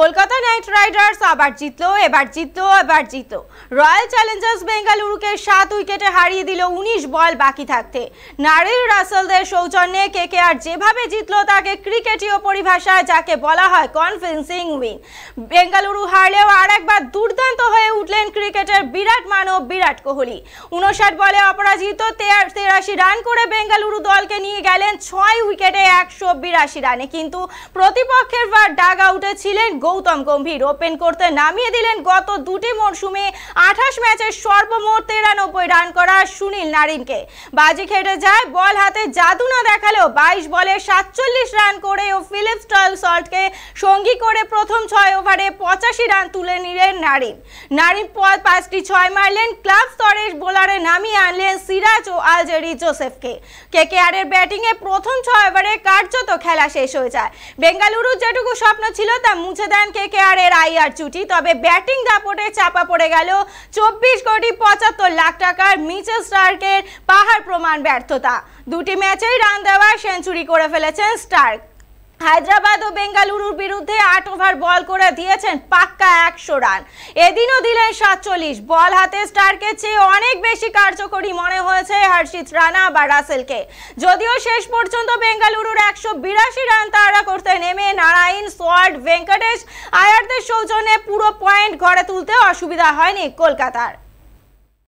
Kolkata night Riders আবার জিতলো এবার জিতলো এবার জিতলো রয়্যাল চ্যালেঞ্জার্স বেঙ্গালুরুকে সাত উইকেটে হারিয়ে দিল উনিশ বল বাকি থাকতে নারীর রাসেলদের সৌজন্যে কে কে আর যেভাবে জিতলো তাকে ক্রিকেটীয় পরিভাষায় যাকে বলা হয় কনফিডেন্সিং উইন বেঙ্গালুরু হারলেও আর একবার দুর্দান্ত ক্রিকেটের বিরাট মানব বিরাট কোহলি উনষাট বলে অপরাজিত তেরাশি রান করে বেঙ্গালুরু দলকে নিয়ে গেলেন ছয় উইকেটে একশো বিরাশি রানে কিন্তু প্রতিপক্ষের ডাগ আউটে ছিলেন গৌতম গম্ভীর ওপেন করতে নামিয়ে দিলেন গত দুটি মরশুমে আঠাশ ম্যাচের সর্বমোট তেরানব্বই রান করা সুনীল নারিনকে বাজি খেটে যায় বল হাতে জাদু না দেখালেও বাইশ বলে সাতচল্লিশ রান করে ও ফিলিপ সল্টকে সঙ্গী করে প্রথম ছয় ওভারে পঁচাশি রান তুলে নিলেন নারিন নারিন পথ পাঁচটি ছয় মারলেন ক্লাব স্তরের বোলারে নামিয়ে আনলেন সিরাজ ও আলজেরি জোসেফকে কেকেআরের ব্যাটিংয়ে প্রথম ছয় ওভারে কার্যত খেলা শেষ হয়ে যায় বেঙ্গালুরুর যেটুকু স্বপ্ন ছিল তা মুছে দেন এর আই আর চুটি তবে ব্যাটিং দাপটে চাপা পড়ে গেল চব্বিশ কোটি পঁচাত্তর লাখ টাকার মিচেল স্টার্কের পাহাড় প্রমাণ ব্যর্থতা দুটি ম্যাচেই রান দেওয়ার সেঞ্চুরি করে ফেলেছেন স্টার্ক হায়দ্রাবাদ ও বেঙ্গালুরুর বিরুদ্ধে আট ওভার বল করে দিয়েছেন পাক্কা একশো রান এদিনও দিলেন সাতচল্লিশ বল হাতে স্টারকে চেয়ে অনেক বেশি কার্যকরী মনে হয়েছে হর্ষিত রানা বা রাসেলকে যদিও শেষ পর্যন্ত বেঙ্গালুরুর একশো বিরাশি রান তাড়া করতে নেমে নারায়ণ সোয়ার্ড ভেঙ্কটেশ আয়ারদের সৌজন্যে পুরো পয়েন্ট ঘরে তুলতে অসুবিধা হয়নি কলকাতার